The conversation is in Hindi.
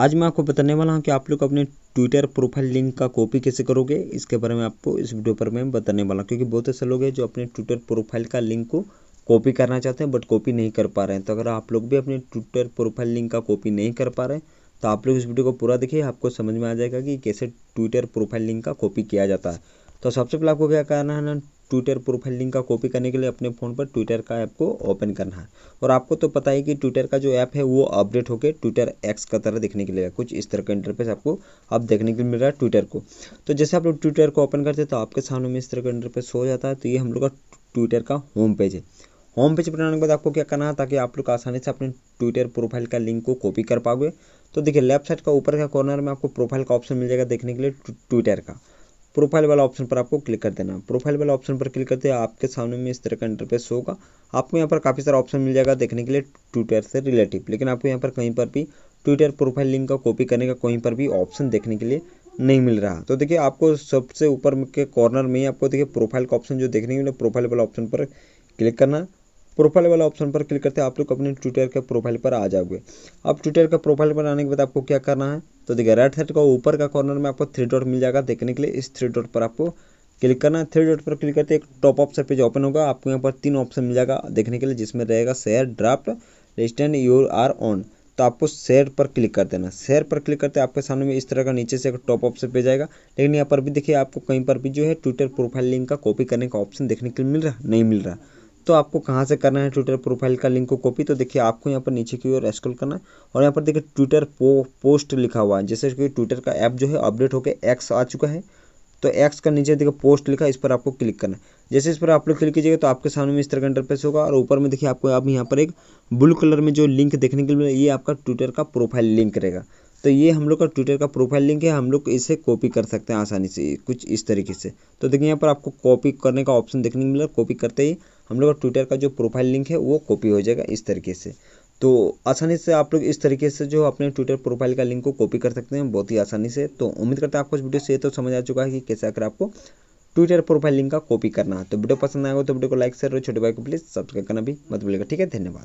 आज मैं आपको बताने वाला हूँ कि आप लोग अपने ट्विटर प्रोफाइल लिंक का कॉपी कैसे करोगे इसके बारे में आपको इस वीडियो पर मैं बताने वाला हूँ क्योंकि बहुत ऐसे लोग हैं जो अपने ट्विटर प्रोफाइल का लिंक को कॉपी करना चाहते हैं बट कॉपी नहीं कर पा रहे हैं तो अगर आप लोग भी अपने ट्विटर प्रोफाइल लिंक का कॉपी नहीं कर पा रहे तो आप लोग इस वीडियो को पूरा देखिए आपको समझ में आ जाएगा कि कैसे ट्विटर प्रोफाइल लिंक का कॉपी किया जाता है तो सबसे पहले आपको क्या करना है ना ट्विटर प्रोफाइल लिंक का कॉपी करने के लिए अपने फ़ोन पर ट्विटर का ऐप को ओपन करना है और आपको तो पता ही कि ट्विटर का जो ऐप है वो अपडेट होकर ट्विटर एक्स का तरह देखने के लिए कुछ इस तरह का इंटरफेस आपको अब देखने के लिए मिल रहा है ट्विटर को तो जैसे आप लोग ट्विटर को ओपन करते हैं तो आपके सामने में इस तरह का इंटरफेस हो जाता है तो ये हम लोग का ट्विटर का होम पेज है होम पेज बनाने के बाद आपको क्या करना है ताकि आप लोग आसानी से अपने ट्विटर प्रोफाइल का लिंक को कॉपी कर पाओगे तो देखिए लेफ्ट साइड का ऊपर का कॉर्नर में आपको प्रोफाइल का ऑप्शन मिल जाएगा देखने के लिए ट्विटर का प्रोफाइल वाला ऑप्शन पर आपको क्लिक कर देना प्रोफाइल वाला ऑप्शन पर क्लिक करते हैं आपके सामने में इस तरह का इंटरफेस होगा आपको यहाँ पर काफ़ी सारा ऑप्शन मिल जाएगा देखने के लिए ट्विटर से रिलेटिव लेकिन आपको यहाँ पर कहीं पर भी ट्विटर प्रोफाइल लिंक का कॉपी करने का कहीं पर भी ऑप्शन देखने के लिए नहीं मिल रहा तो देखिए आपको सबसे ऊपर के कॉर्नर में ही आपको देखिए प्रोफाइल का ऑप्शन जो देखने के लिए प्रोफाइल वाला ऑप्शन पर क्लिक करना प्रोफाइल वाला ऑप्शन पर क्लिक करते हैं आप लोग अपने ट्विटर के प्रोफाइल पर आ जाओगे अब ट्विटर का प्रोफाइल पर आने के बाद आपको क्या करना है तो देखिए राइट साइड का ऊपर का कॉर्नर में आपको थ्री डॉट मिल जाएगा देखने के लिए इस थ्री डॉट पर आपको क्लिक करना है थ्री डॉट पर क्लिक करते एक टॉप ऑप्शन पेज ओपन होगा आपको यहाँ पर तीन ऑप्शन मिल जाएगा देखने के लिए जिसमें रहेगा share draft resistant your are on तो आपको शेयर पर क्लिक कर देना शेयर पर क्लिक करते आपके सामने में इस तरह का नीचे से एक टॉप ऑप्शन पे जाएगा लेकिन यहाँ पर भी देखिए आपको कहीं पर भी जो है ट्विटर प्रोफाइल लिंक का कॉपी करने का ऑप्शन देखने के लिए मिल रहा नहीं मिल रहा तो आपको कहाँ से करना है ट्विटर प्रोफाइल का लिंक को कॉपी तो देखिए आपको यहाँ पर नीचे की ओर स्क्रॉल करना और यहाँ पर देखिए ट्विटर पो, पोस्ट लिखा हुआ है जैसे कि ट्विटर का ऐप जो है अपडेट होकर एक्स आ चुका है तो एक्स का नीचे देखिए पोस्ट लिखा इस पर आपको क्लिक करना है जैसे इस पर आप लोग क्लिक कीजिएगा तो आपके सामने में इस तरह का इंटरफेस होगा और ऊपर में देखिए आपको अब यहाँ पर एक ब्लू कलर में जो लिंक देखने के लिए ये आपका ट्विटर का प्रोफाइल लिंक रहेगा तो ये हम लोग का ट्विटर का प्रोफाइल लिंक है हम लोग इसे कॉपी कर सकते हैं आसानी से कुछ इस तरीके से तो देखिए यहाँ पर आपको कॉपी करने का ऑप्शन देखने को मिला कॉपी करते ही हम लोग का ट्विटर का जो प्रोफाइल लिंक है वो कॉपी हो जाएगा इस तरीके से तो आसानी से आप लोग इस तरीके से जो अपने ट्विटर प्रोफाइल का लिंक को कॉपी कर सकते हैं बहुत ही आसानी से तो उम्मीद करते हैं आपको इस वीडियो से तो समझ आ चुका है कि कैसे आकर आपको ट्विटर प्रोफाइल लिंक का कॉपी करना है तो वीडियो पसंद आएगा तो वीडियो को लाइक शेयर और छोटे भाई को प्लीज़ सब्सक्राइब करना भी मत भूलिएगा ठीक है धन्यवाद